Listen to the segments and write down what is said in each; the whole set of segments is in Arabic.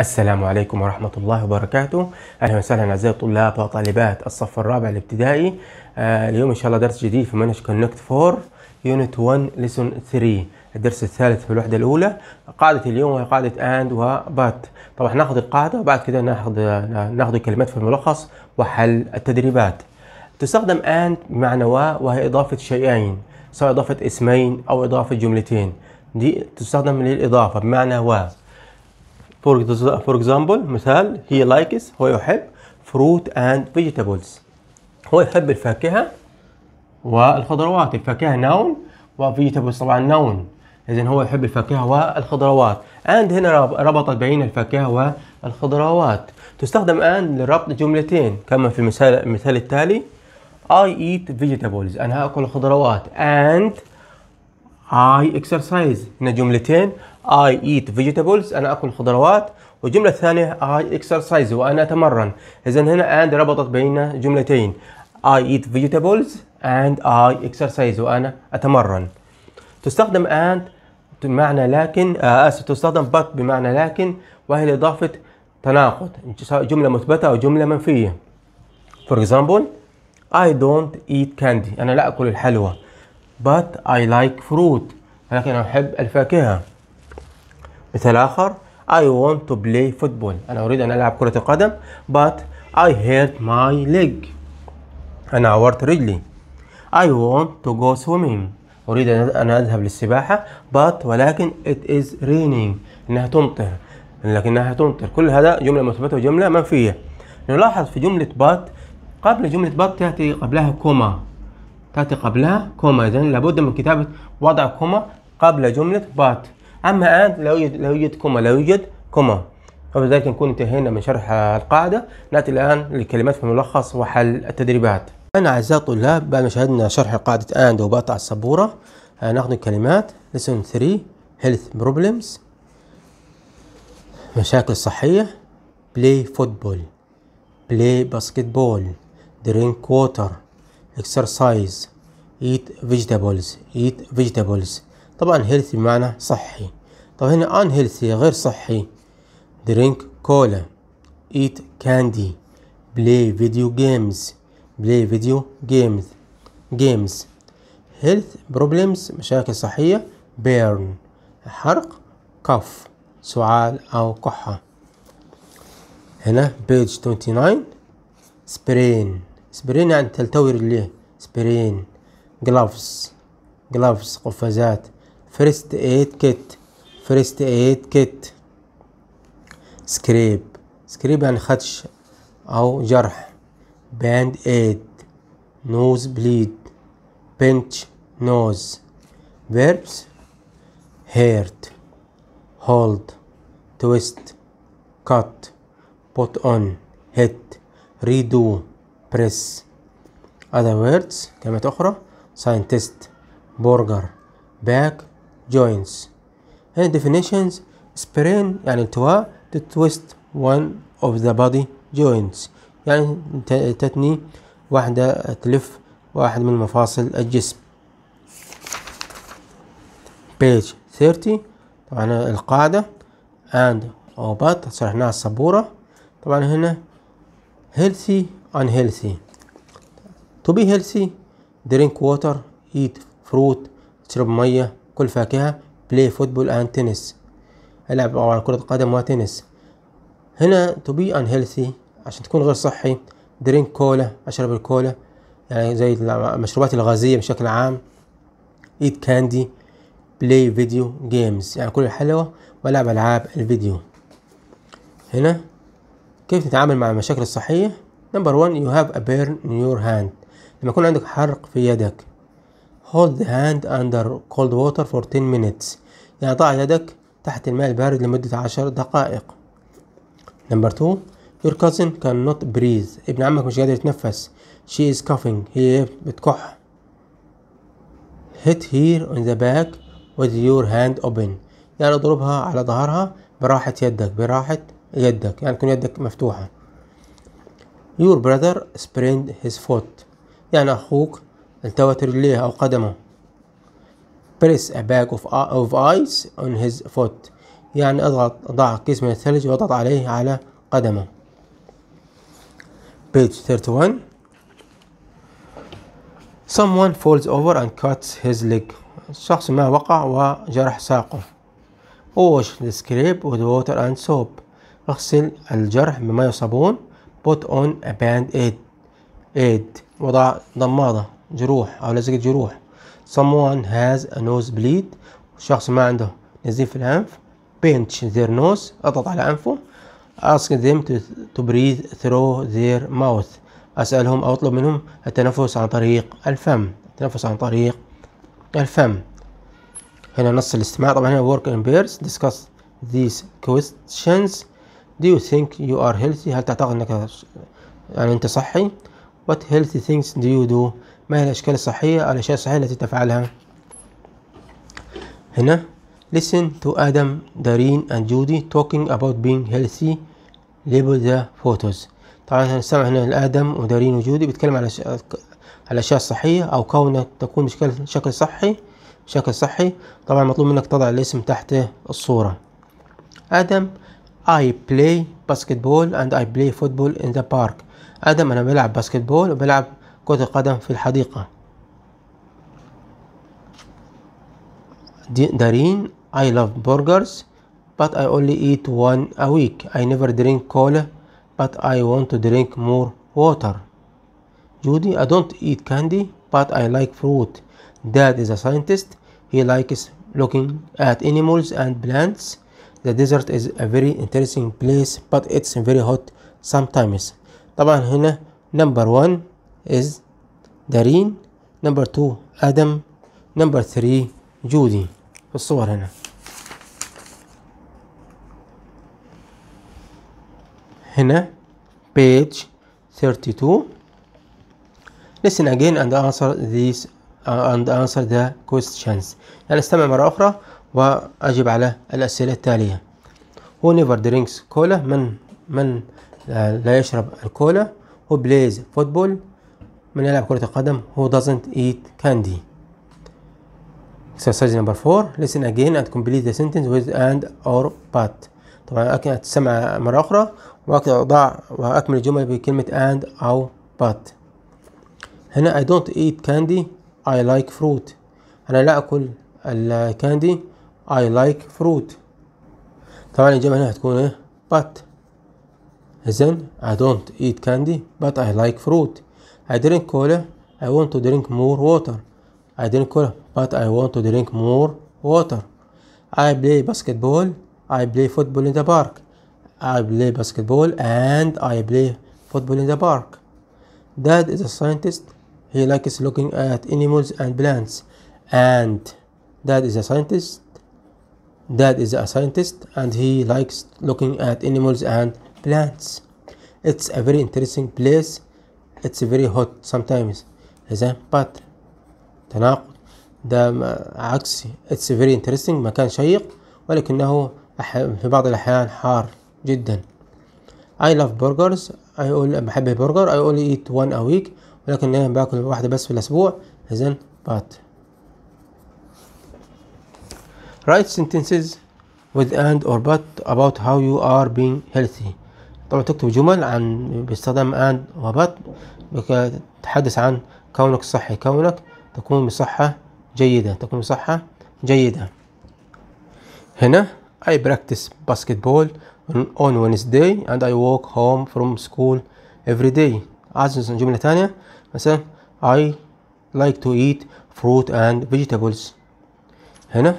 السلام عليكم ورحمة الله وبركاته أهلا وسهلا أعزائي الطلاب وطالبات الصف الرابع الابتدائي آه اليوم إن شاء الله درس جديد في منهج كونكت 4 يونت 1 ليسون 3 الدرس الثالث في الوحدة الأولى قاعدة اليوم وهي قاعدة أند وبات طبعا ناخذ القاعدة وبعد كده ناخذ ناخذ الكلمات في الملخص وحل التدريبات تستخدم أند بمعنى و وهي إضافة شيئين سواء إضافة اسمين أو إضافة جملتين دي تستخدم للإضافة بمعنى و فور اكزامبل مثال هي لايكس هو يحب فروت اند فيجيتابلز هو يحب الفاكهه والخضروات الفاكهه نون وفيجيتابلز طبعا نون اذا هو يحب الفاكهه والخضروات اند هنا ربطت بين الفاكهه والخضروات تستخدم and لربط جملتين كما في المثال المثال التالي I eat vegetables انا اكل خضروات and I exercise هنا جملتين I eat vegetables أنا أكل خضروات والجملة الثانية I exercise وأنا أتمرن إذا هنا and ربطت بين جملتين I eat vegetables and I exercise وأنا أتمرن تستخدم and بمعنى لكن آسف آه، آه، تستخدم but بمعنى لكن وهي لإضافة تناقض جملة مثبتة أو جملة منفية For example I don't eat candy أنا لا أكل الحلوى but I like fruit لكن أحب الفاكهة مثال آخر I want to play football أنا أريد أن ألعب كرة القدم but I hurt my leg أنا عورت رجلي I want to go swimming أريد أن أذهب للسباحة but ولكن it is raining إنها تمطر لكنها تمطر كل هذا جملة مثبتة وجملة منفية نلاحظ في جملة but قبل جملة but تأتي قبلها كوما تأتي قبلها كوما إذن لابد من كتابة وضع كوما قبل جملة but أما الآن لا يوجد لا يوجد كوما لا يوجد كوما وبذلك نكون انتهينا من شرح القاعدة نأتي الآن لكلمات في الملخص وحل التدريبات أنا أعزائي الطلاب بعد ما شاهدنا شرح قاعدة أند وبقطع السبورة آه، ناخذ الكلمات لسن 3 health problems مشاكل صحية play football play basketball drink water exercise eat vegetables eat vegetables طبعا هيلث بمعنى صحي طب هنا ان هيلثي غير صحي درينك كولا ايت كاندي بلاي فيديو جيمز بلاي فيديو جيمز جيمز هيلث بروبلمز مشاكل صحية بيرن حرق كف سعال أو كحة هنا بيج 29 سبرين سبرين يعني تلتوي رجليه سبرين جلافز جلافز قفازات فيرست ايد كيت فيرست ايد كيت سكريب سكريب يعني خدش او جرح باند ايد نوز بليد بنش نوز verbs hurt hold twist cut put on hit redo press other words كلمات أخرى scientist burger back joints هنا definitions sprain يعني التواء to twist one of the body joints يعني تتني واحدة تلف واحد من مفاصل الجسم page 30 طبعا القاعدة and أو بات شرحناها السبورة طبعا هنا healthy unhealthy to be healthy drink water eat fruit تشرب مية كل فاكهة play football and tennis العب على كرة قدم وتنس هنا to be unhealthy عشان تكون غير صحي درينك كولا اشرب الكولا يعني زي المشروبات الغازية بشكل عام eat candy play video games يعني كل الحلوة والعب العاب الفيديو هنا كيف تتعامل مع المشاكل الصحية نمبر 1 you have a burn in your hand لما يكون عندك حرق في يدك hold the hand under cold water for 10 minutes يعني ضع يدك تحت الماء البارد لمدة عشر دقائق نمبر two your cousin cannot breathe ابن عمك مش قادر يتنفس she is coughing هي بتكح hit here on the back with your hand open يعني اضربها على ظهرها براحة يدك براحة يدك يعني تكون يدك مفتوحة your brother sprained his foot يعني أخوك التوت رجليه أو قدمه press a bag of, of ice on his foot يعني اضغط ضع كيس من الثلج واضغط عليه على قدمه page 31 someone falls over and cuts his leg شخص ما وقع وجرح ساقه wash the scrape with water and soap اغسل الجرح بماء وصابون put on a band aid aid وضع ضمادة جروح او لزقه جروح someone has a nose bleed شخص ما عنده نزيف في الانف pinch their nose اضغط على انفه ask them to, to breathe through their mouth اسالهم او اطلب منهم التنفس عن طريق الفم التنفس عن طريق الفم هنا نص الاستماع طبعا هنا work in pairs discuss these questions do you think you are healthy هل تعتقد انك يعني انت صحي what healthy things do you do ما هي الأشكال الصحية الأشياء الصحية التي تفعلها هنا listen to Adam, Doreen and Judy talking about being healthy label the photos طبعا هنسمع هنا لآدم ودارين وجودي بيتكلم على على الأشياء الصحية أو كونك تكون بشكل شكل صحي بشكل صحي طبعا مطلوب منك تضع الاسم تحت الصورة آدم I play basketball and I play football in the park آدم أنا بلعب باسكتبول وبلعب كرة القدم في الحديقة Dareen I love burgers but I only eat one a week I never drink cola but I want to drink more water Judy I don't eat candy but I like fruit Dad is a scientist he likes looking at animals and plants the desert is a very interesting place but it's very hot sometimes طبعا هنا number one is دارين number two Adam number three Judy في الصور هنا هنا page 32 listen again and answer these uh, and answer the questions يعني استمع مرة أخرى وأجب على الأسئلة التالية who never drinks cola من من لا يشرب الكولا who plays football من يلعب كرة القدم who doesn't eat candy exercise number four. listen again and complete the sentence with and or but طبعا أكن تسمع مرة أخرى وأضع وأكمل الجملة بكلمة and أو but هنا I don't eat candy I like fruit أنا لا أكل الكاندي I like fruit طبعا الجملة هنا هتكون إيه but إذن I don't eat candy but I like fruit I drink cola. I want to drink more water. I drink cola, but I want to drink more water. I play basketball. I play football in the park. I play basketball and I play football in the park. Dad is a scientist. He likes looking at animals and plants. And Dad is a scientist. Dad is a scientist and he likes looking at animals and plants. It's a very interesting place it's very hot sometimes إذا باتر تناقض ده عكسي it's very interesting مكان شيق ولكنه في بعض الأحيان حار جدا I love burgers I all بحب البرجر I only eat one a week ولكن أنا باكل واحدة بس في الأسبوع إذا but Write sentences with and or but about how you are being healthy طبعا تكتب جمل عن باستخدام اند وبط تتحدث عن كونك صحي كونك تكون بصحة جيدة تكون بصحة جيدة هنا I practice basketball on Wednesday and I walk home from school every day عايز جملة تانية مثلا I like to eat fruit and vegetables هنا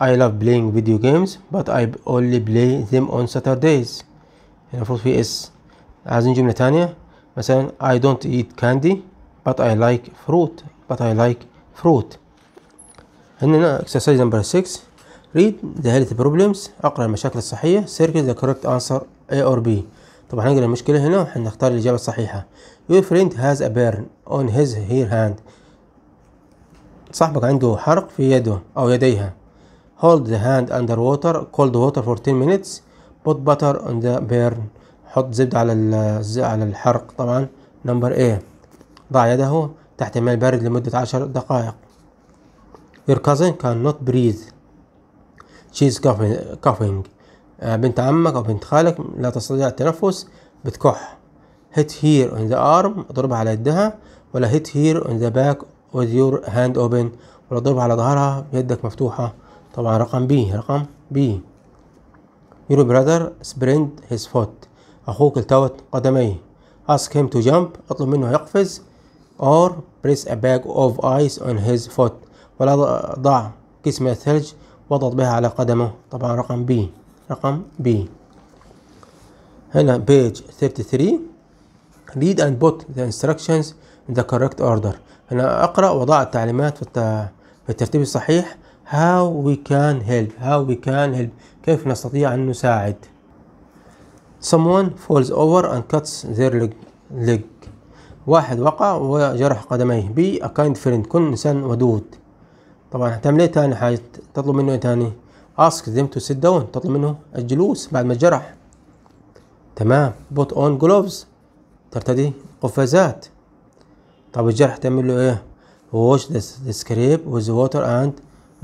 I love playing video games but I only play them on Saturdays المفروض في اس عايزين جملة تانية مثلا I don't eat candy but I like fruit but I like fruit عندنا exercise number 6 read the health problems اقرأ المشاكل الصحية circle the correct answer A or B طبعا هنقرأ المشكلة هنا وحنختار الإجابة الصحيحة your friend has a burn on his her hand صاحبك عنده حرق في يده أو يديها hold the hand under water cold water for 10 minutes put butter on the burn حط زبدة على على الحرق طبعا نمبر A ضع يده تحت الماء البارد لمدة عشر دقائق Your cousin cannot breathe She's coughing آه، بنت عمك أو بنت خالك لا تستطيع التنفس بتكح Hit here on the arm اضربها على يدها ولا hit here on the back with your hand open ولا اضربها على ظهرها بيدك مفتوحة طبعا رقم B رقم B Your brother sprained his foot أخوك التوت قدميه Ask him to jump اطلب منه يقفز or press a bag of ice on his foot ولا ضع كيس من الثلج واضغط بها على قدمه طبعا رقم B رقم B هنا page 33 read and put the instructions in the correct order هنا اقرأ وضع التعليمات في الترتيب الصحيح how we can help how we can help كيف نستطيع أن نساعد someone falls over and cuts their leg واحد وقع وجرح قدميه be a kind friend كن إنسان ودود طبعا هتعمل ايه تاني حاجة تطلب منه ايه تاني ask them to sit down تطلب منه الجلوس بعد ما جرح تمام put on gloves ترتدي قفازات طب الجرح تعمل له ايه wash the scrape with water and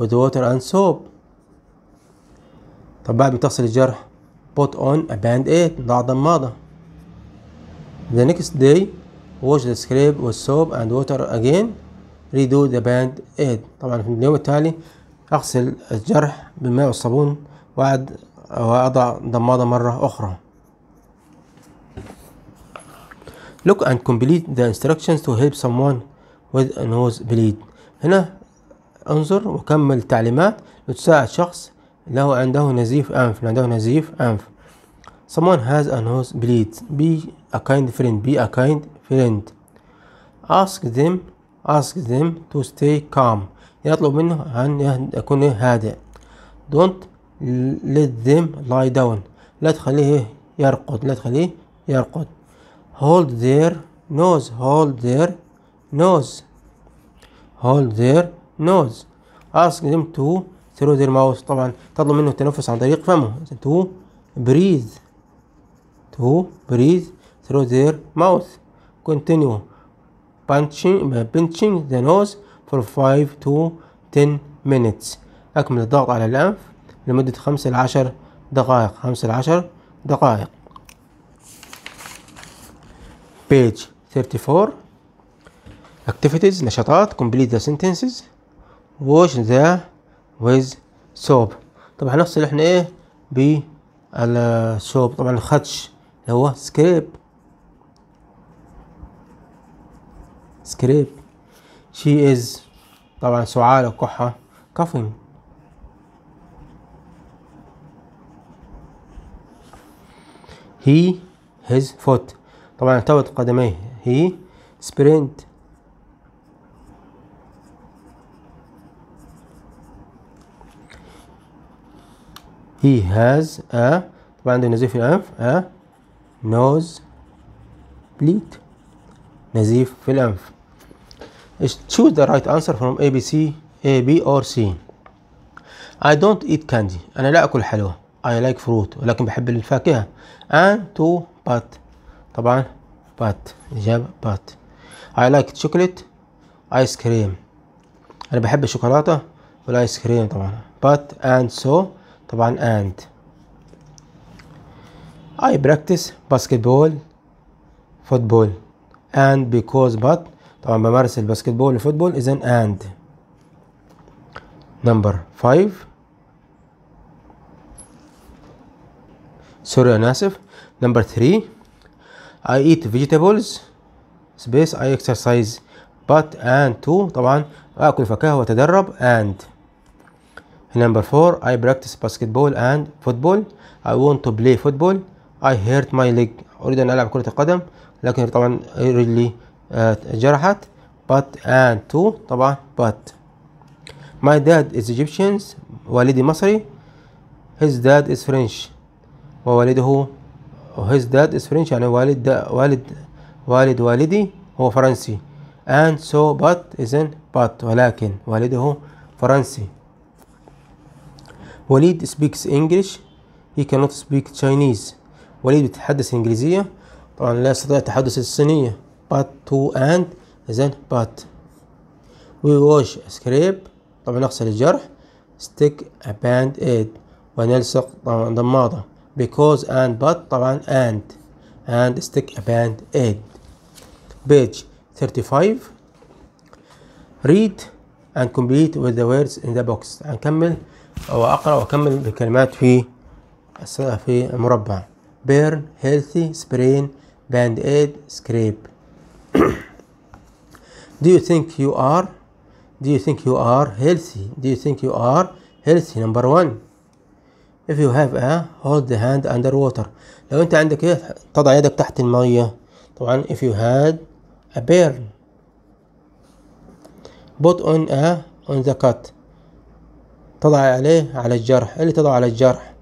with water and soap طب بعد ما تغسل الجرح put on a band-aid ضع ضمادة the next day wash the scrape with soap and water again redo the band-aid طبعا في اليوم التالي أغسل الجرح بالماء والصابون وأعد وأضع ضمادة مرة أخرى Look and complete the instructions to help someone with a nose bleed هنا انظر وكمل التعليمات لتساعد شخص له عنده نزيف أنف عنده نزيف أنف someone has a nose bleed be a kind friend be a kind friend ask them ask them to stay calm يطلب منه أن يكون هادئ don't let them lie down لا تخليه يرقد لا تخليه يرقد hold their nose hold their nose hold their nose ask them to ثرو ذير ماوث طبعا تطلب منه التنفس عن طريق فمه تو بريز تو بريز ثرو ذير ماوث continue بانشينج pinching the nose for 5 to 10 minutes أكمل الضغط على الأنف لمدة 5 ل 10 دقائق 5 ل 10 دقائق page 34 activities نشاطات complete the sentences wash the with soap طبعا هنغسل احنا ايه بالسوب طبعا الخدش اللي هو سكريب سكريب شي از طبعا سعالة كحة كافين هي هيز فوت طبعا ارتبط قدميه هي سبرينت he has a طبعا عنده نزيف في الأنف a nose bleed نزيف في الأنف choose the right answer from A B C A B or C I don't eat candy أنا لا أكل حلوى I like fruit ولكن بحب الفاكهة and to but طبعا but إجابة but I like chocolate ice cream أنا بحب الشوكولاتة والآيس كريم طبعا but and so طبعا and I practice basketball football and because but طبعا بمارس الباسكتبول والفوتبول اذا and number 5 sorry انا اسف number 3 I eat vegetables space I exercise but and to طبعا اكل فاكهه واتدرب and Number 4 I practice basketball and football I want to play football I hurt my leg أريد أن ألعب كرة القدم لكن طبعا رجلي جرحت but and to طبعا but My dad is Egyptian والدي مصري His dad is French ووالده his dad is French يعني والد والد والد والدي هو فرنسي and so but isn't but ولكن والده فرنسي وليد speaks English he cannot speak Chinese وليد بيتحدث إنجليزية طبعا لا يستطيع التحدث الصينية but to and then but we wash scrape طبعا نغسل الجرح stick a band aid ونلصق طبعا ضمادة because and but طبعا and and stick a band aid page 35 read and complete with the words in the box هنكمل وأقرأ وأكمل الكلمات في في المربع بيرن هيلثي سبرين باند ايد سكريب Do you think you are? Do you think you are healthy? Do you think you are healthy? Number one. If you have a hold the hand under water. لو انت عندك ايه تضع يدك تحت المية. طبعا if you had a burn. Put on a on the cut. تضع عليه على الجرح إيه اللي تضع على الجرح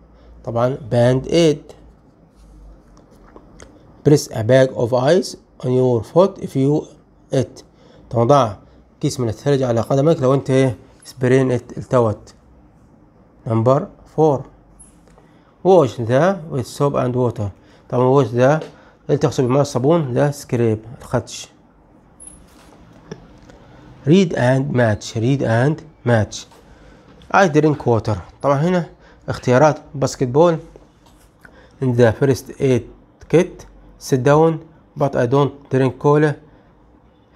طبعا باند ايد بريس a bag of ice on your foot if you it ضع كيس من الثلج على قدمك لو انت ايه سبرين ات التوت نمبر فور واش ذا with soap and water طبعا واش إيه ذا اللي تغسل بماء الصابون ذا سكريب الخدش read and match read and match اي درينك ووتر طبعا هنا اختيارات باسكت بول ذا فيرست ايد كيت سيت داون بات اي دونت درينك كولا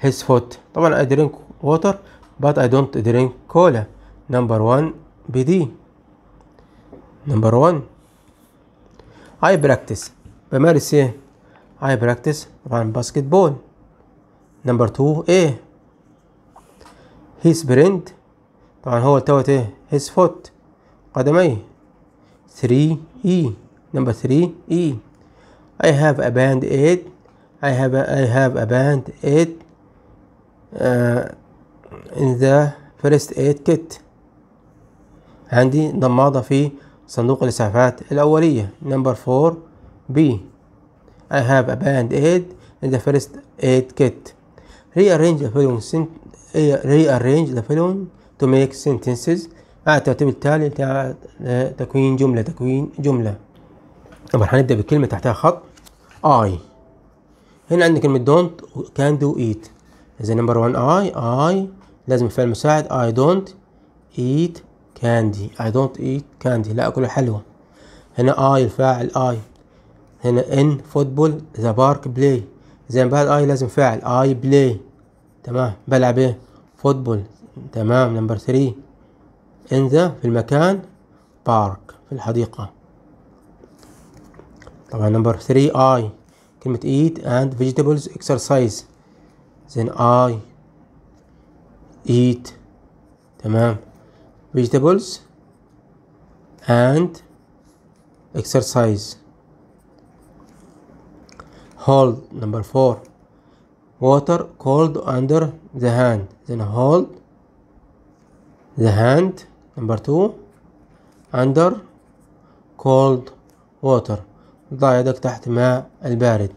هيز فوت طبعا اي درينك ووتر بات اي دونت درينك كولا نمبر 1 بي دي نمبر 1 اي براكتس بمارس ايه اي براكتس ران باسكت بول نمبر 2 ايه هيز برينت طبعا هو التوت ايه his foot قدميه 3 e number 3 e I have a band aid I have a, I have a band aid uh, in the first aid kit عندي ضمادة في صندوق الإسعافات الأولية number 4 B I have a band aid in the first aid kit rearrange the following rearrange the following to make sentences آه، على بالتالي آه، تكوين جملة تكوين جملة طبعا هنبدأ بكلمة تحتها خط I هنا عندنا كلمة don't can do eat إذا نمبر 1 I I لازم الفعل مساعد I don't eat candy I don't eat candy لا أكل حلوى هنا I الفاعل I هنا in football the park play زين بعد I لازم فاعل I play تمام بلعب إيه فوتبول تمام نمبر 3 in the في المكان بارك في الحديقة طبعا نمبر 3 I كلمة eat and vegetables exercise then I eat تمام vegetables and exercise hold number 4 water cold under the hand then hold the hand number two under cold water ضع يدك تحت ماء البارد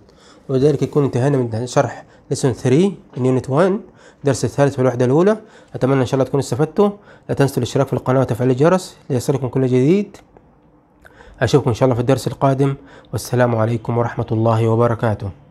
وذلك يكون انتهينا من شرح lesson 3 in unit 1 الدرس الثالث والوحدة الأولى أتمنى إن شاء الله تكونوا استفدتوا لا تنسوا الاشتراك في القناة وتفعيل الجرس ليصلكم كل جديد أشوفكم إن شاء الله في الدرس القادم والسلام عليكم ورحمة الله وبركاته